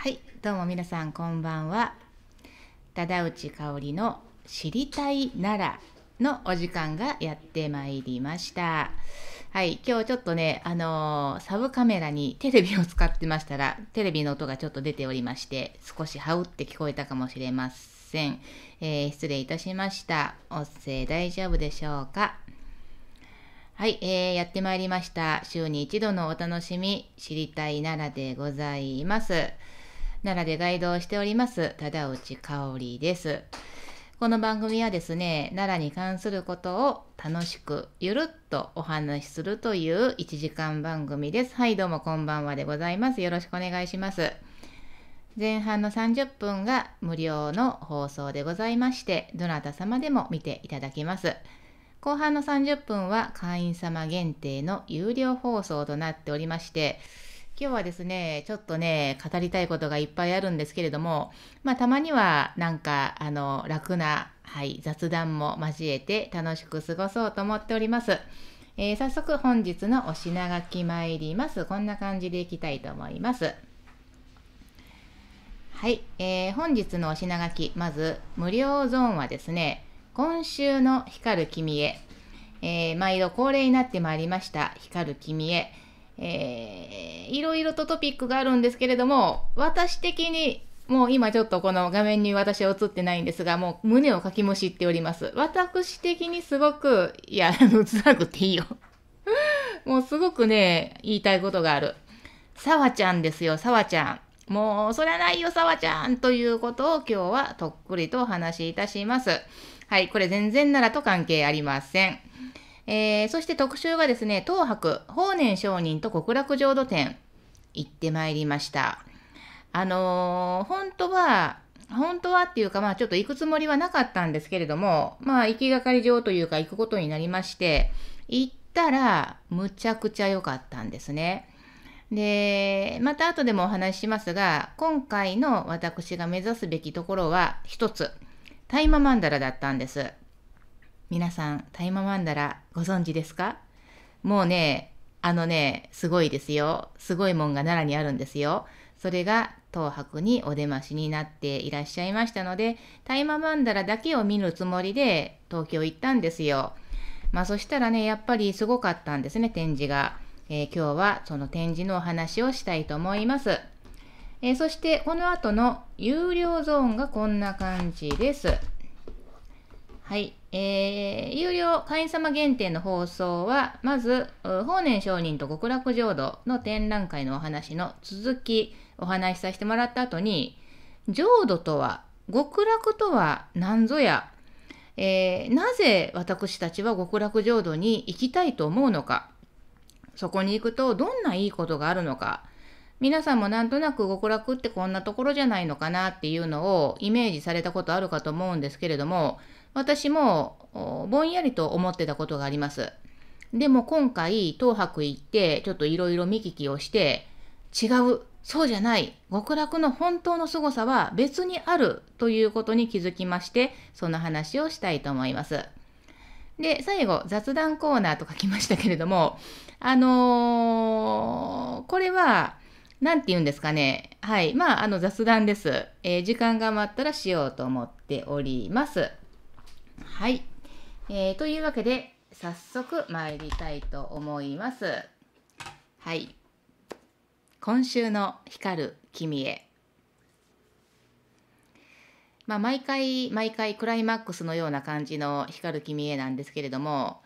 はい、どうも皆さんこんばんは。忠内香織の知りたいならのお時間がやってまいりました。はい、今日ちょっとね、あのー、サブカメラにテレビを使ってましたら、テレビの音がちょっと出ておりまして、少しハウって聞こえたかもしれません。えー、失礼いたしました。音声大丈夫でしょうかはい、えー、やってまいりました。週に一度のお楽しみ、知りたいならでございます。奈良でガイドをしております忠内香織です。この番組はですね、奈良に関することを楽しくゆるっとお話しするという1時間番組です。はい、どうもこんばんはでございます。よろしくお願いします。前半の30分が無料の放送でございまして、どなた様でも見ていただけます。後半の30分は会員様限定の有料放送となっておりまして、今日はですね、ちょっとね、語りたいことがいっぱいあるんですけれども、まあ、たまにはなんか、あの、楽な、はい、雑談も交えて楽しく過ごそうと思っております。えー、早速本日のお品書き参ります。こんな感じでいきたいと思います。はい、えー、本日のお品書き、まず、無料ゾーンはですね、今週の光る君へ、えー、毎度恒例になってまいりました、光る君へ、えー、いろいろとトピックがあるんですけれども、私的にもう今ちょっとこの画面に私は映ってないんですが、もう胸をかきむしっております。私的にすごく、いや、映 らなくていいよ。もうすごくね、言いたいことがある。さわちゃんですよ、さわちゃん。もう、そりゃないよ、さわちゃんということを今日はとっくりとお話しいたします。はい、これ全然ならと関係ありません。えー、そして特集がですね、東博、法然上人と極楽浄土展、行ってまいりました。あのー、本当は、本当はっていうか、まあちょっと行くつもりはなかったんですけれども、まあ行きがかり上というか行くことになりまして、行ったらむちゃくちゃ良かったんですね。で、また後でもお話ししますが、今回の私が目指すべきところは一つ、大麻マンダラだったんです。皆さん、タイママンダラご存知ですかもうね、あのね、すごいですよ。すごいもんが奈良にあるんですよ。それが東博にお出ましになっていらっしゃいましたので、タイママンダラだけを見るつもりで東京行ったんですよ。まあそしたらね、やっぱりすごかったんですね、展示が。えー、今日はその展示のお話をしたいと思います。えー、そしてこの後の有料ゾーンがこんな感じです。はい。えー、有料会員様限定の放送は、まず、法然上人と極楽浄土の展覧会のお話の続き、お話しさせてもらった後に、浄土とは、極楽とは何ぞや、えー、なぜ私たちは極楽浄土に行きたいと思うのか、そこに行くとどんないいことがあるのか、皆さんもなんとなく極楽ってこんなところじゃないのかなっていうのをイメージされたことあるかと思うんですけれども、私もぼんやりと思ってたことがあります。でも今回、東博行って、ちょっといろいろ見聞きをして、違う、そうじゃない、極楽の本当の凄さは別にあるということに気づきまして、その話をしたいと思います。で、最後、雑談コーナーと書きましたけれども、あのー、これは、なんて言うんですかね。はい。まあ、あの雑談です。えー、時間が余ったらしようと思っております。はい、えー、というわけで早速参りたいと思いますはい今週の光る君へまあ、毎回毎回クライマックスのような感じの「光る君へ」なんですけれども、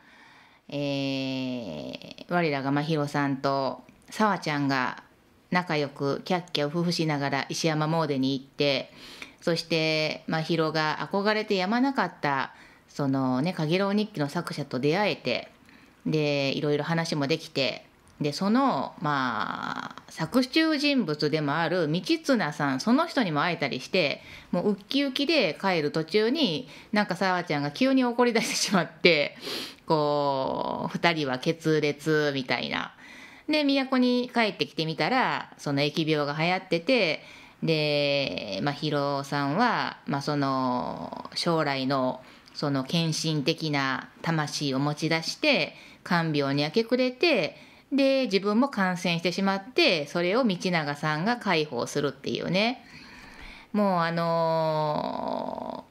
えー、我らが真宙さんと紗和ちゃんが仲良くキャッキャを夫婦しながら石山詣でに行ってそして真宙が憧れてやまなかったそのね「かげろう日記」の作者と出会えてでいろいろ話もできてでそのまあ作中人物でもある道綱さんその人にも会えたりしてもうウッキウキで帰る途中になんかさわちゃんが急に怒り出してしまってこう2人は決裂みたいな。で都に帰ってきてみたらその疫病が流行っててで、まあ、ヒロさんは、まあ、その将来のその献身的な魂を持ち出して看病に明け暮れてで自分も感染してしまってそれを道永さんが介抱するっていうねもうあの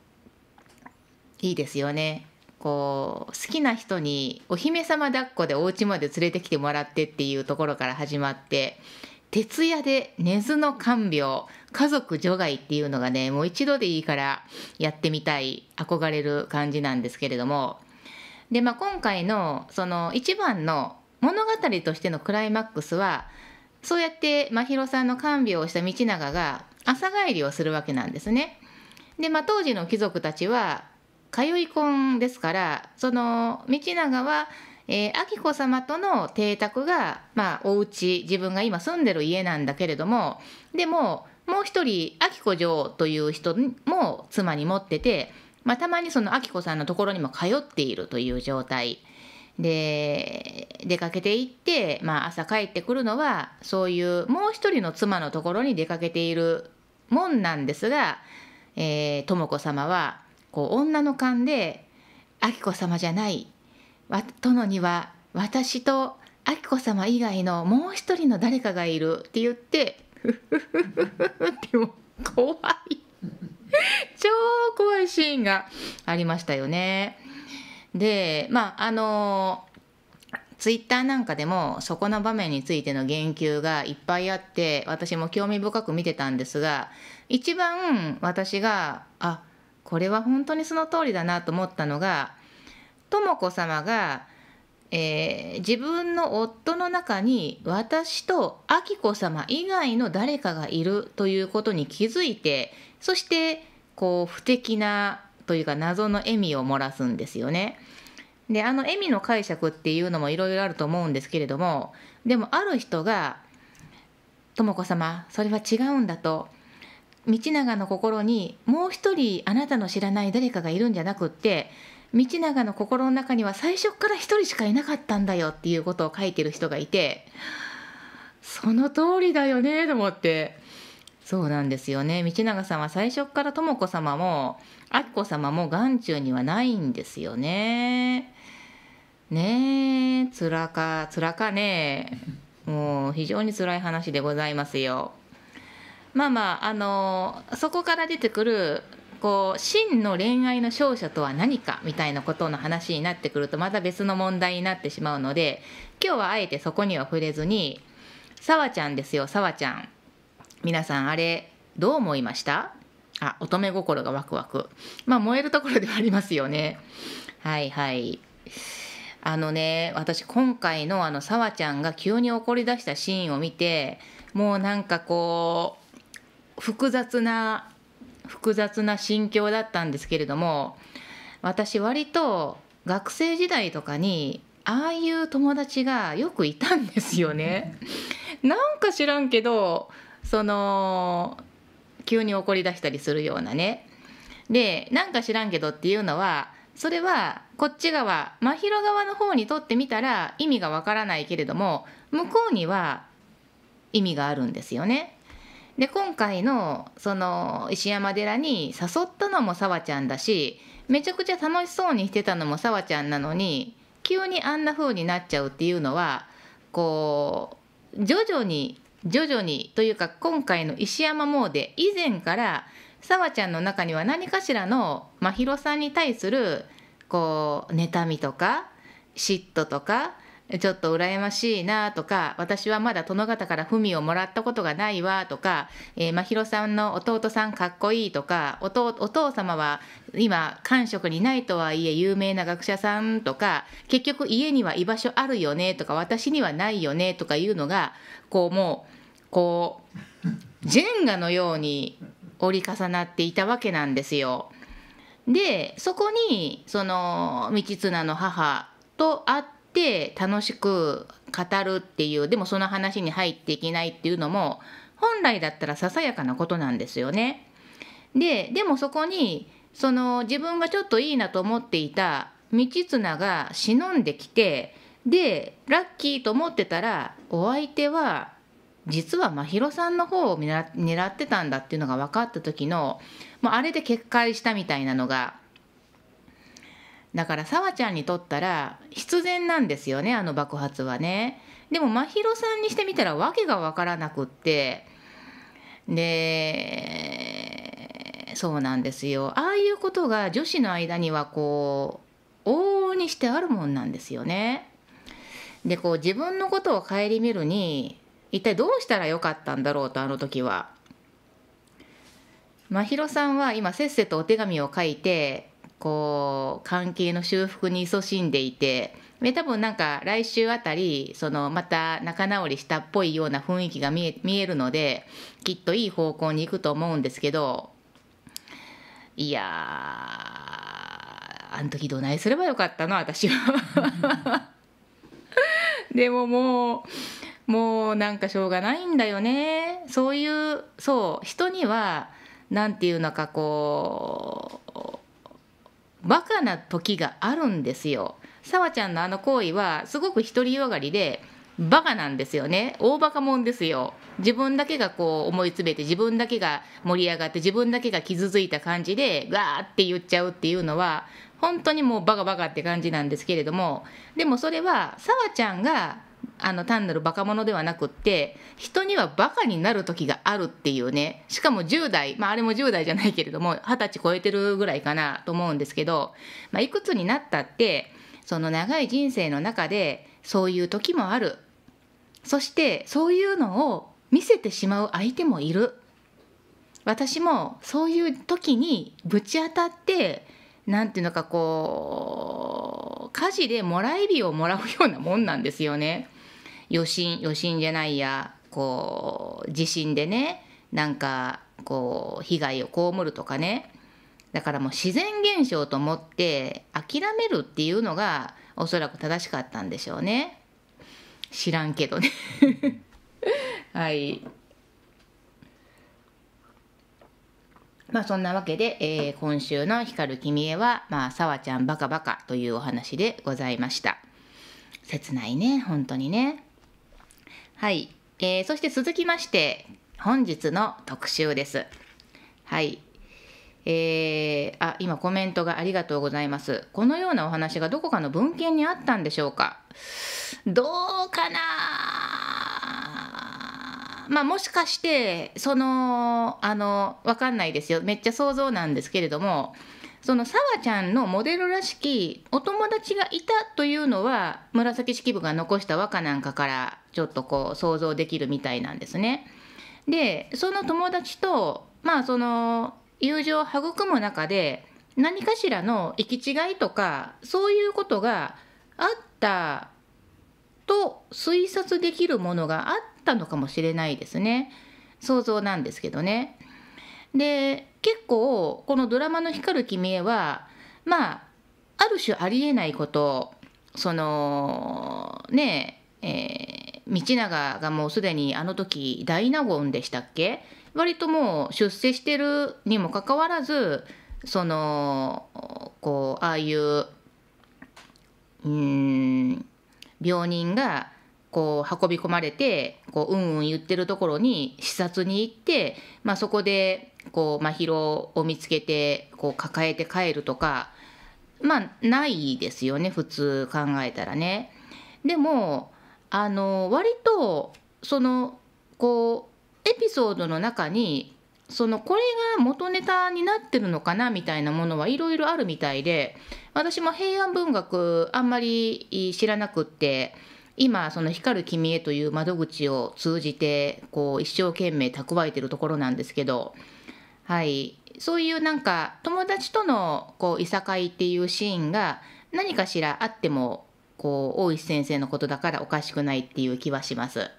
ー、いいですよねこう好きな人にお姫様抱っこでお家まで連れてきてもらってっていうところから始まって徹夜で寝ずの看病家族除外っていうのがねもう一度でいいからやってみたい憧れる感じなんですけれどもで、まあ、今回のその一番の物語としてのクライマックスはそうやって真宙さんの看病をした道長が朝帰りをするわけなんですね。で、まあ、当時の貴族たちは通い婚ですからその道長はえー、明子様との邸宅が、まあ、お家自分が今住んでる家なんだけれどもでももう一人明子女王という人も妻に持ってて、まあ、たまにその明子さんのところにも通っているという状態で出かけていって、まあ、朝帰ってくるのはそういうもう一人の妻のところに出かけているもんなんですが、えー、智子様はこう女の勘で「明子様じゃない」殿には私と明子様以外のもう一人の誰かがいるって言ってフフフフフっても怖い超怖いシーンがありましたよね。でまああのツイッターなんかでもそこの場面についての言及がいっぱいあって私も興味深く見てたんですが一番私があこれは本当にその通りだなと思ったのが智子様が、えー、自分の夫の中に私と明子様以外の誰かがいるということに気づいてそしてこう不敵なというか謎の笑みを漏らすんですよね。であの笑みの解釈っていうのもいろいろあると思うんですけれどもでもある人が「とも子様それは違うんだ」と「道長の心にもう一人あなたの知らない誰かがいるんじゃなくって道長の心の中には最初から1人しかいなかったんだよっていうことを書いてる人がいてその通りだよねと思ってそうなんですよね道長さんは最初から智子様も明子様も眼中にはないんですよね。ねえつらかつらかねもう非常につらい話でございますよ。まあまああのそこから出てくるこう真の恋愛の勝者とは何かみたいなことの話になってくるとまた別の問題になってしまうので今日はあえてそこには触れずに「さわちゃんですよさわちゃん」皆さんあれどう思いましたあ乙女心がワクワクまあ燃えるところではありますよねはいはいあのね私今回のあのさわちゃんが急に怒り出したシーンを見てもうなんかこう複雑な複雑な心境だったんですけれども私割と学生時代とかにああいう友達がよくいたんですよね。なんか知らんけどその急に怒り出したりするようなね。でなんか知らんけどっていうのはそれはこっち側真宙側の方にとってみたら意味がわからないけれども向こうには意味があるんですよね。で今回のその石山寺に誘ったのもさわちゃんだしめちゃくちゃ楽しそうにしてたのもさわちゃんなのに急にあんな風になっちゃうっていうのはこう徐々に徐々にというか今回の石山詣で以前からさわちゃんの中には何かしらの真宙さんに対するこう妬みとか嫉妬とかちょっと羨ましいなとか、私はまだ殿方から文をもらったことがないわとか、えー、真宙さんの弟さんかっこいいとか、お父様は今、官職にないとはいえ有名な学者さんとか、結局家には居場所あるよねとか、私にはないよねとかいうのが、こうもう、こう、ジェンガのように折り重なっていたわけなんですよ。で、そこに、その、道綱の母と会って、って楽しく語るっていうでもその話に入っていけないっていうのも本来だったらささやかなことなんですよね。ででもそこにその自分がちょっといいなと思っていた道綱が忍んできてでラッキーと思ってたらお相手は実は真宙さんの方を狙ってたんだっていうのが分かった時の、もうあれで決壊したみたいなのがだから紗和ちゃんにとったら必然なんですよねあの爆発はねでも真宙さんにしてみたら訳が分からなくってでそうなんですよああいうことが女子の間にはこう往々にしてあるもんなんですよねでこう自分のことを顧みるに一体どうしたらよかったんだろうとあの時は真宙さんは今せっせとお手紙を書いてこう関係の修復に勤しんでいて多分なんか来週あたりそのまた仲直りしたっぽいような雰囲気が見え見えるのできっといい方向に行くと思うんですけどいやーあの時どないすればよかったの私は でももうもうなんかしょうがないんだよねそういうそう人には何て言うのかこうバカな時があるんですよ。さわちゃんのあの行為はすごく独りよがりでバカなんですよね大バカもんですよ自分だけがこう思い詰めて自分だけが盛り上がって自分だけが傷ついた感じでガーって言っちゃうっていうのは本当にもうバカバカって感じなんですけれどもでもそれはさわちゃんがあの単なるバカ者ではなくって人にはバカになる時があるっていうねしかも10代、まあ、あれも10代じゃないけれども二十歳超えてるぐらいかなと思うんですけど、まあ、いくつになったってその長い人生の中でそういう時もあるそしてそういうのを見せてしまう相手もいる私もそういう時にぶち当たって何ていうのかこう家事でもらい火をもらうようなもんなんですよね。余震余震じゃないやこう地震でねなんかこう被害を被るとかねだからもう自然現象と思って諦めるっていうのがおそらく正しかったんでしょうね知らんけどね はいまあそんなわけで、えー、今週の「光る君へは」まあ「さわちゃんバカバカ」というお話でございました切ないね本当にねはい、えー、そして続きまして本日の特集です。はい、えー、あ今コメントがありがとうございます。このようなお話がどこかの文献にあったんでしょうかどうかなまあもしかしてそのあの分かんないですよめっちゃ想像なんですけれどもその紗和ちゃんのモデルらしきお友達がいたというのは紫式部が残した和歌なんかからちょっとこう想像できるみたいなんですね。でその友達とまあその友情を育む中で何かしらの行き違いとかそういうことがあったと推察できるものがあったのかもしれないですね想像なんですけどね。で結構このドラマの「光る君へは」まあある種ありえないことそのねえー、道長がもうすでにあの時大納言でしたっけ割ともう出世してるにもかかわらずそのこうああいううん病人がこう運び込まれてこううんうん言ってるところに視察に行って、まあ、そこでこう、まあ、疲労を見つけてこう抱えて帰るとかまあないですよね普通考えたらね。でもあの割とそのこうエピソードの中にそのこれが元ネタになってるのかなみたいなものはいろいろあるみたいで私も平安文学あんまり知らなくって今その「光る君へ」という窓口を通じてこう一生懸命蓄えてるところなんですけどはい、そういうなんか友達とのこういさかいっていうシーンが何かしらあってもこう大石先生のことだからおかしくないっていう気はします。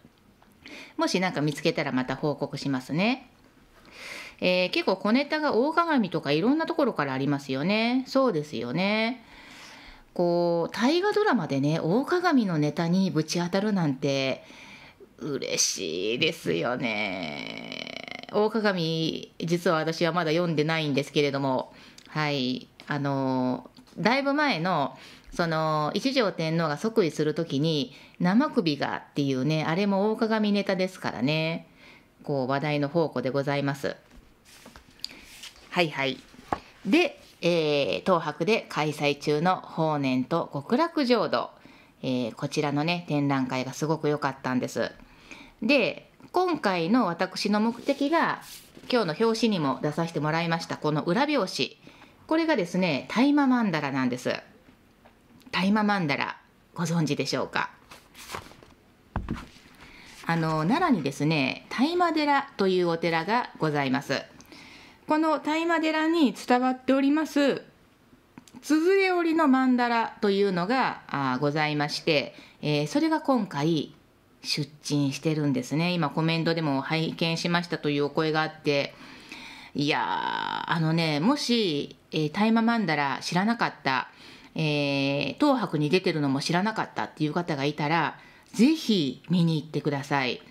もし何か見つけたらまた報告しますね。えー、結構小ネタが大鏡とかいろんなところからありますよね。そうですよね。こう大河ドラマでね大鏡のネタにぶち当たるなんて嬉しいですよね。大鏡実は私はまだ読んでないんですけれどもはいあのだいぶ前のその一条天皇が即位する時に「生首が」っていうねあれも大鏡ネタですからねこう話題の宝庫でございます。はいはいで、えー、東博で開催中の法然と極楽浄土、えー、こちらのね展覧会がすごく良かったんです。で今回の私の目的が今日の表紙にも出させてもらいましたこの裏表紙これがですね大麻曼荼羅なんです大麻曼荼羅ご存知でしょうかあの奈良にですね大麻寺というお寺がございますこの大麻寺に伝わっております綴れ織りの曼荼羅というのがあございまして、えー、それが今回出陳してるんですね今コメントでも拝見しましたというお声があっていやあのねもし、えー、大麻マンダラ知らなかった、えー、東博に出てるのも知らなかったっていう方がいたら是非見に行ってください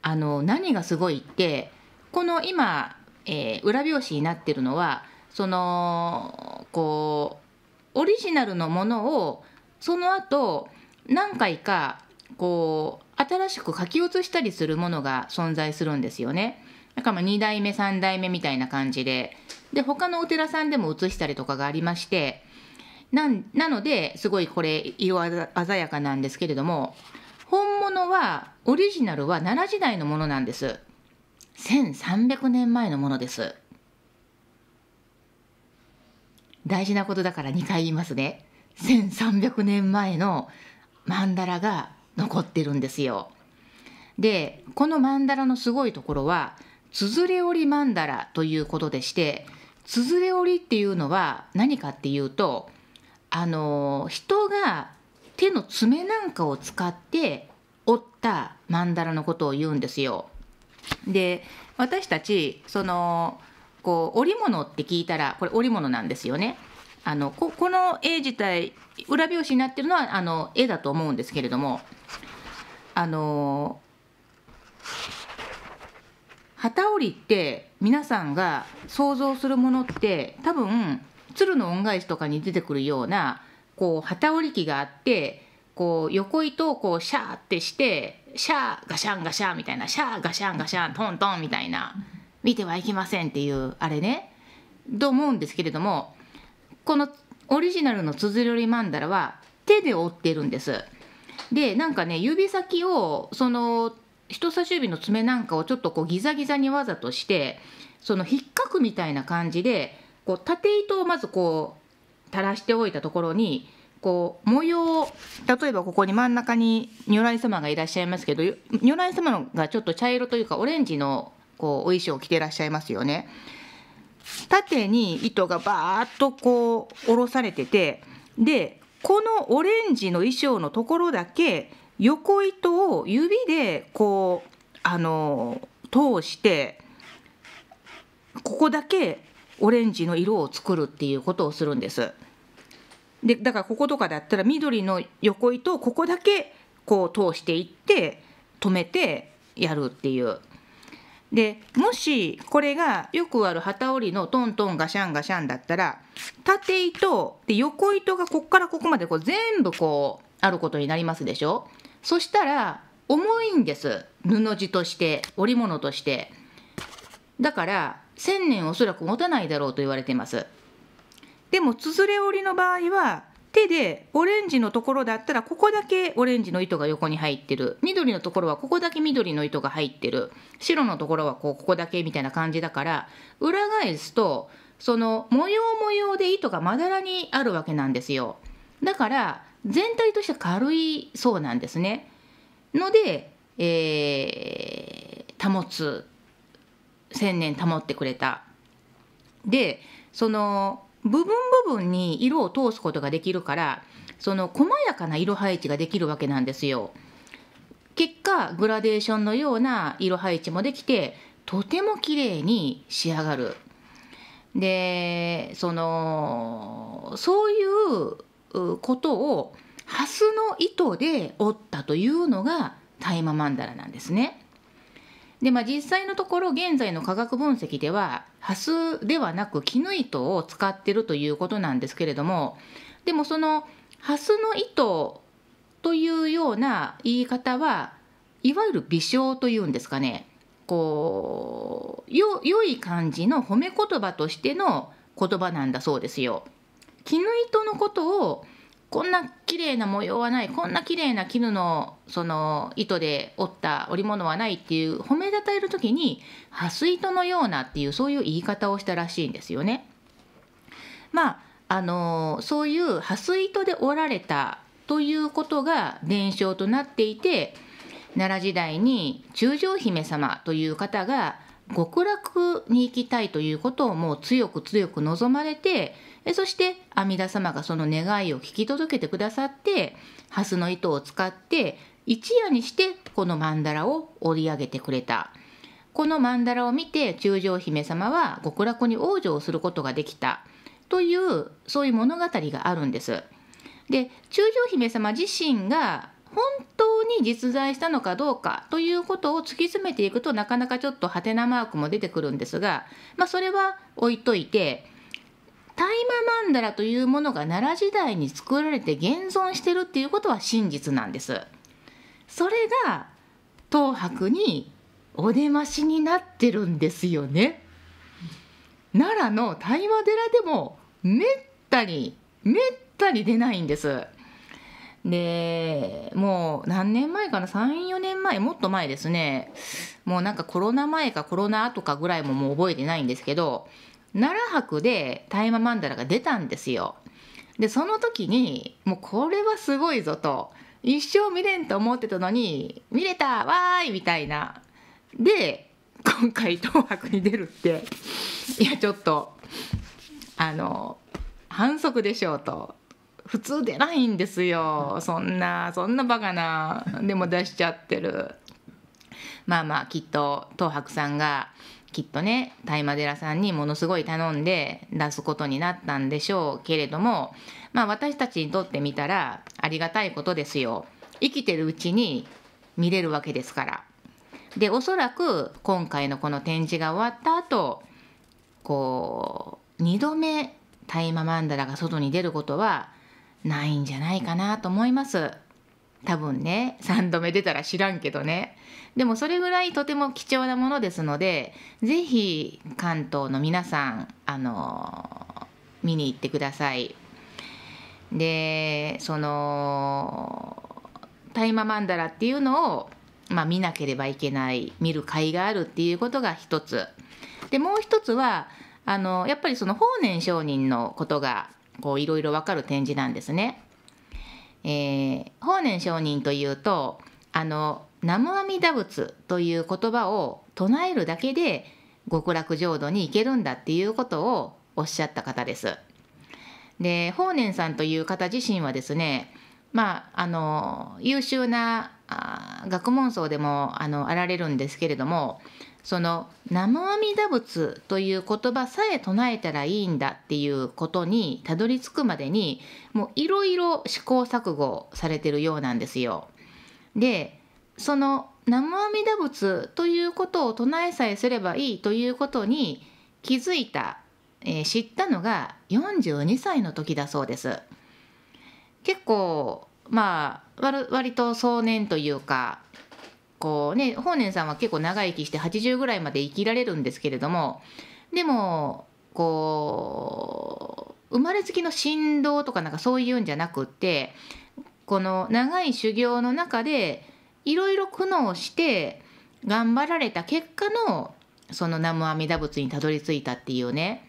あの何がすごいってこの今、えー、裏表紙になってるのはそのこうオリジナルのものをその後何回かこう新しく書き写したりするものが存在するんですよね。だからあ2代目3代目みたいな感じでで他のお寺さんでも写したりとかがありましてなのですごいこれ色鮮やかなんですけれども本物はオリジナルは奈良時代のものなんです1300年前のものです大事なことだから2回言いますね1300年前の曼荼羅が残ってるんですよ。でこの曼荼羅のすごいところはつづれ織曼荼羅ということでしてつづれ織っていうのは何かっていうとあの人が手の爪なんかを使って折った曼荼羅のことを言うんですよ。で私たちそのこう織物って聞いたらこれ織物なんですよね。あのここの絵自体裏表紙になってるのはあの絵だと思うんですけれどもあの旗織りって皆さんが想像するものって多分鶴の恩返しとかに出てくるようなこう旗織り機があってこう横糸をこうシャーってしてシャーガシャンガシャンみたいなシャーガシャンガシャントントンみたいな見てはいけませんっていうあれねと思うんですけれどもこのオリジナルの綴り織り曼荼羅は手で折ってるんです。でなんかね指先をその人差し指の爪なんかをちょっとこうギザギザにわざとしてその引っかくみたいな感じでこう縦糸をまずこう垂らしておいたところにこう模様例えばここに真ん中に如来様がいらっしゃいますけど如来様がちょっと茶色というかオレンジのこうお衣装を着てらっしゃいますよね。縦に糸がバーッとこう下ろされててでこのオレンジの衣装のところだけ横糸を指でこうあの通してここだけオレンジの色を作るっていうことをするんです。でだからこことかだったら緑の横糸をここだけこう通していって止めてやるっていう。でもしこれがよくある機織りのトントンガシャンガシャンだったら縦糸で横糸がここからここまでこう全部こうあることになりますでしょそしたら重いんです布地として織物としてだから1,000年おそらく持たないだろうと言われていますでもつづれ織りの場合は手でオレンジのところだったらここだけオレンジの糸が横に入ってる緑のところはここだけ緑の糸が入ってる白のところはこうここだけみたいな感じだから裏返すとその模様模様で糸がまだらにあるわけなんですよだから全体として軽いそうなんですねので、えー、保つ千年保ってくれたでその部分部分に色を通すことができるからその細やかな色配置ができるわけなんですよ。結果グラデーションのような色配置もできてとても綺麗に仕上がる。でそのそういうことをハスの糸で織ったというのが大麻マンダラなんですね。で、まあ、実際のところ現在の科学分析ではハスではなく絹糸を使ってるということなんですけれどもでもそのハスの糸というような言い方はいわゆる微笑というんですかねこうよ良い感じの褒め言葉としての言葉なんだそうですよ。絹糸のことをこんな綺麗な模様はないこんな綺麗な絹のその糸で織った織物はないっていう褒めたたえる時に「蓮糸のような」っていうそういう言い方をしたらしいんですよね。まあ、あのそういう蓮糸で織られたということが伝承となっていて奈良時代に中将姫様という方が極楽に行きたいということをもう強く強く望まれてそして阿弥陀様がその願いを聞き届けてくださって蓮の糸を使って一夜にしてこの曼荼羅を織り上げてくれたこの曼荼羅を見て中将姫様は極楽に往生することができたというそういう物語があるんです。で中将姫様自身が本当に実在したのかどうかということを突き詰めていくとなかなかちょっとハテナマークも出てくるんですが、まあ、それは置いといて大麻曼荼羅というものが奈良時代に作られて現存してるっていうことは真実なんです。それが東博にお出ましになってるんですよね。奈良の大麻寺でもめったにめったに出ないんです。でもう何年前かな34年前もっと前ですねもうなんかコロナ前かコロナ後かぐらいももう覚えてないんですけど奈良博で大麻マンダラが出たんですよ。でその時にもうこれはすごいぞと一生見れんと思ってたのに見れたわーいみたいなで今回東博に出るっていやちょっとあの反則でしょうと普通出ないんですよそんなそんなバカなでも出しちゃってるまあまあきっと東博さんがきっとね大麻寺さんにものすごい頼んで出すことになったんでしょうけれどもまあ私たちにとってみたらありがたいことですよ生きてるうちに見れるわけですからでおそらく今回のこの展示が終わった後こう2度目大麻曼荼羅が外に出ることはないんじゃないかなと思います。多分ね3度目出たら知らんけどねでもそれぐらいとても貴重なものですので是非関東の皆さんあの見に行ってくださいでその大麻曼荼羅っていうのを、まあ、見なければいけない見る斐があるっていうことが一つでもう一つはあのやっぱりその法然上人のことがこういろいろわかる展示なんですね。えー、法然上人というとあの南無阿弥陀仏という言葉を唱えるだけで極楽浄土に行けるんだっていうことをおっしゃった方です。で法然さんという方自身はですねまああの優秀な学問僧でもあのあられるんですけれどもその「南無阿弥陀仏」という言葉さえ唱えたらいいんだっていうことにたどり着くまでにもういろいろ試行錯誤されてるようなんですよ。でその「南無阿弥陀仏」ということを唱えさえすればいいということに気づいた、えー、知ったのが42歳の時だそうです。結構まあ割と壮年というかこうね法然さんは結構長生きして80ぐらいまで生きられるんですけれどもでもこう生まれつきの振動とかなんかそういうんじゃなくってこの長い修行の中でいろいろ苦悩して頑張られた結果のその南無阿弥陀仏にたどり着いたっていうね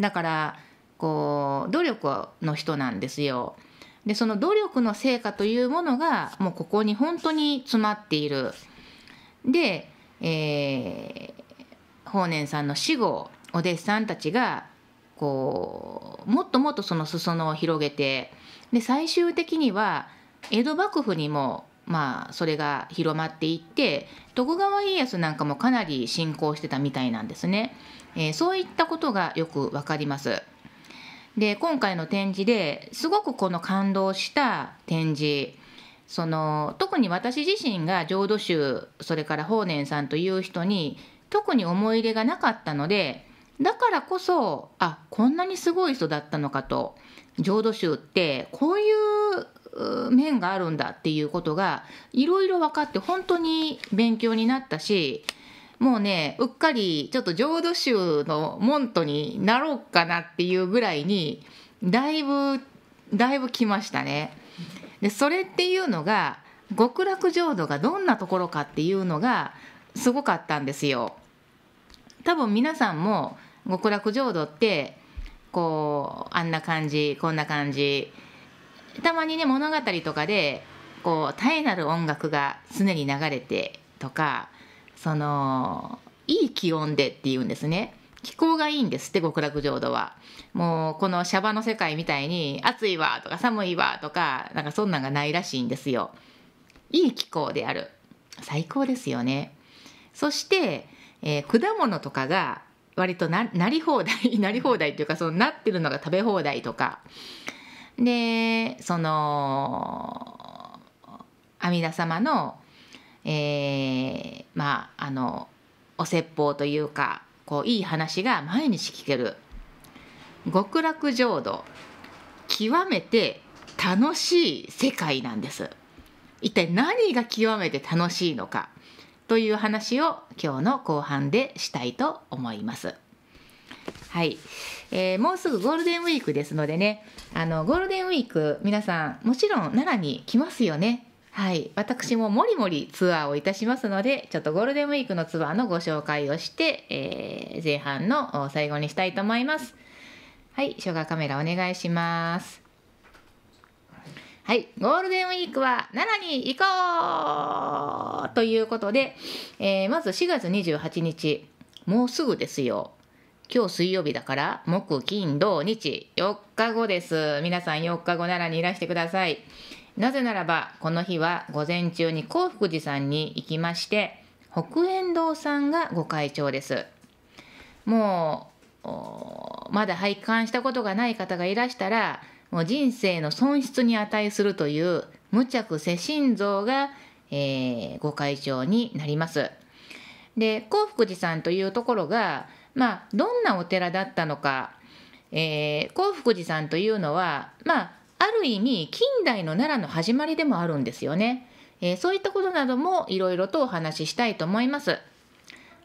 だからこう努力の人なんですよ。でその努力の成果というものがもうここに本当に詰まっているで、えー、法然さんの死後お弟子さんたちがこうもっともっとその裾野を広げてで最終的には江戸幕府にもまあそれが広まっていって徳川家康なんかもかなり信仰してたみたいなんですね、えー、そういったことがよくわかります。で今回の展示ですごくこの感動した展示その特に私自身が浄土宗それから法然さんという人に特に思い入れがなかったのでだからこそあこんなにすごい人だったのかと浄土宗ってこういう面があるんだっていうことがいろいろ分かって本当に勉強になったしもうねうっかりちょっと浄土宗の門徒になろうかなっていうぐらいにだいぶだいぶ来ましたね。でそれっていうのが極楽浄土がどんなところかっていうのがすごかったんですよ。多分皆さんも極楽浄土ってこうあんな感じこんな感じたまにね物語とかでこう絶えなる音楽が常に流れてとかそのいい気温でっていうんですね気候がいいんですって極楽浄土はもうこのシャバの世界みたいに暑いわとか寒いわとかなんかそんなんがないらしいんですよいい気候である最高ですよねそして、えー、果物とかが割とななり放題 なり放題っていうかそのなってるのが食べ放題とかでその阿弥陀様のえー、まああのお説法というかこういい話が毎日聞ける極楽浄土極めて楽しい世界なんです一体何が極めて楽しいのかという話を今日の後半でしたいと思います。はい、えー、もうすぐゴールデンウィークですのでねあのゴールデンウィーク皆さんもちろん奈良に来ますよねはい、私ももりもりツアーをいたしますのでちょっとゴールデンウィークのツアーのご紹介をして、えー、前半の最後にしたいと思いますはいショガカメラお願いしますはいゴールデンウィークは奈良に行こうということで、えー、まず4月28日もうすぐですよ今日水曜日だから木金土日4日後です皆さん4日後奈良にいらしてくださいなぜならばこの日は午前中に興福寺さんに行きまして北遠堂さんがご会長ですもうまだ拝観したことがない方がいらしたらもう人生の損失に値するという無着世心像が、えー、ご会長になりますで興福寺さんというところがまあどんなお寺だったのか、えー、興福寺さんというのはまあある意味近代の奈良の始まりでもあるんですよね、えー、そういったことなどもいろいろとお話ししたいと思います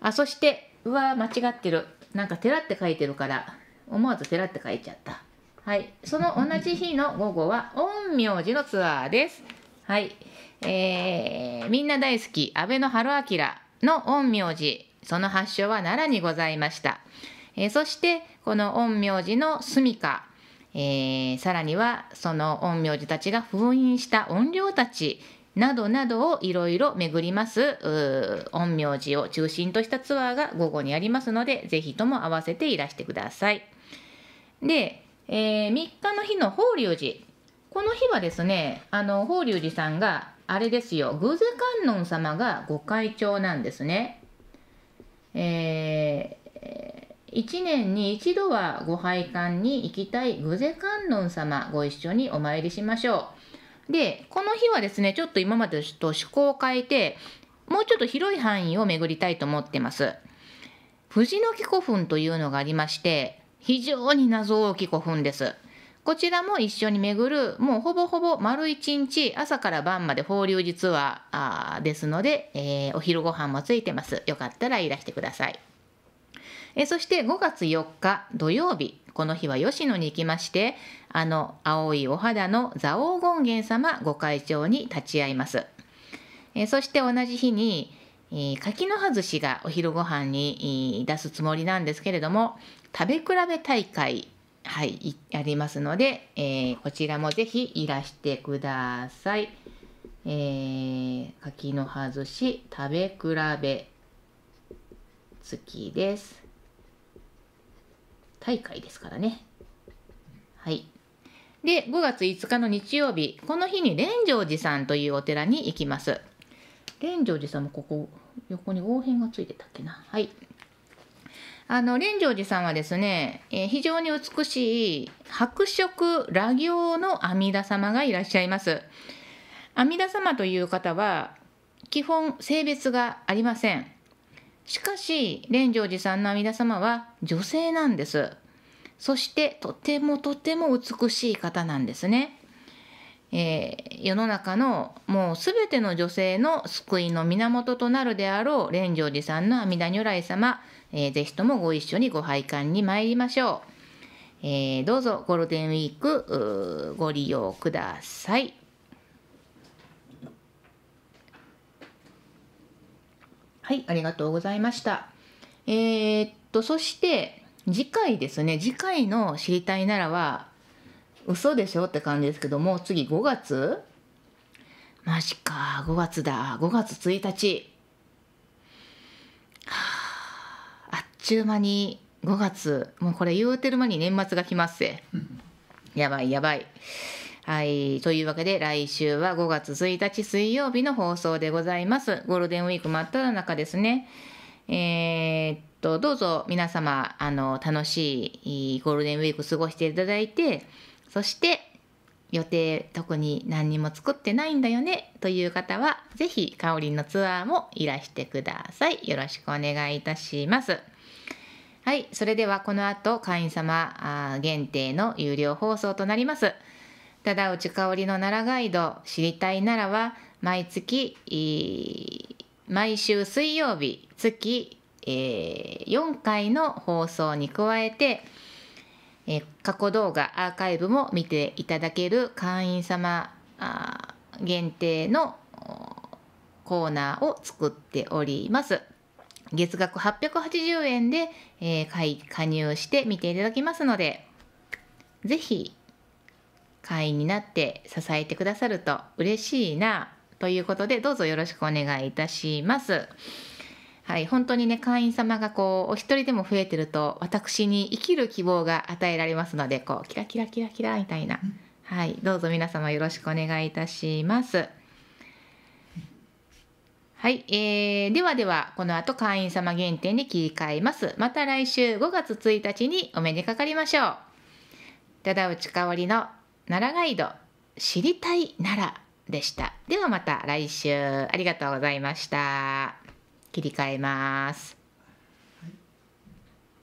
あそしてうわ間違ってるなんか寺って書いてるから思わず寺って書いちゃったはいその同じ日の午後は陰陽師のツアーですはいえー、みんな大好き安倍晴明の陰陽師その発祥は奈良にございました、えー、そしてこの陰陽師の住処えー、さらにはその陰陽師たちが封印した怨霊たちなどなどをいろいろ巡ります陰陽師を中心としたツアーが午後にありますのでぜひとも合わせていらしてくださいで、えー、3日の日の法隆寺この日はですねあの法隆寺さんがあれですよ偶然観音様がご会長なんですねえー1年に一度はご拝観に行きたい偶然観音様ご一緒にお参りしましょう。で、この日はですね、ちょっと今までと趣向を変えて、もうちょっと広い範囲を巡りたいと思ってます。藤の木古墳というのがありまして、非常に謎多き古墳です。こちらも一緒に巡る、もうほぼほぼ丸一日、朝から晩まで放流実はあですので、えー、お昼ご飯もついてます。よかったらいらしてください。えそして5月4日土曜日この日は吉野に行きましてあの青いお肌の蔵王権現様ご会長に立ち会います、えそして同じ日に、えー、柿の葉寿司がお昼ご飯に、出すつもりなんですけれども食べ比べ大会はいありますので、えー、こちらもぜひいらしてください、えー、柿の葉寿司食べ比べ月です大会ですからね。はい。で、5月5日の日曜日、この日に蓮城寺さんというお寺に行きます。蓮城寺さんもここ、横に応変がついてたっけな。はい。あの、蓮城寺さんはですね、えー、非常に美しい白色羅行の阿弥陀様がいらっしゃいます。阿弥陀様という方は、基本性別がありません。しかし蓮城寺さんの阿弥陀様は女性なんですそしてとてもとても美しい方なんですね、えー、世の中のもう全ての女性の救いの源となるであろう蓮城寺さんの阿弥陀如来様、えー、ぜひともご一緒にご拝観に参りましょう、えー、どうぞゴールデンウィークご利用くださいはい、ありがとうございました。えー、っと、そして、次回ですね、次回の知りたいならは、嘘でしょって感じですけども、次5月マジか、5月だ、5月1日。はあ、あっちゅう間に5月、もうこれ言うてる間に年末が来ますせ。やばいやばい。はい。というわけで、来週は5月1日水曜日の放送でございます。ゴールデンウィーク真っ只中ですね。えー、っと、どうぞ皆様、あの、楽しいゴールデンウィーク過ごしていただいて、そして、予定特に何にも作ってないんだよねという方は、ぜひ、かおりんのツアーもいらしてください。よろしくお願いいたします。はい、それではこの後、会員様限定の有料放送となります。ただ内香りの奈良ガイド知りたいならは毎月、毎週水曜日月、えー、4回の放送に加えて、えー、過去動画アーカイブも見ていただける会員様限定のコーナーを作っております。月額880円で、えー、加入して見ていただきますので、ぜひ会員になって支えてくださると嬉しいなということでどうぞよろしくお願いいたします。はい、本当にね会員様がこうお一人でも増えてると私に生きる希望が与えられますのでこうキラキラキラキラみたいな、はい、どうぞ皆様よろしくお願いいたします。はい、えー、ではではこの後会員様限定に切り替えます。また来週5月1日にお目にかかりましょう。ただうちかおりの奈良ガイド知りたい奈良でしたではまた来週ありがとうございました切り替えます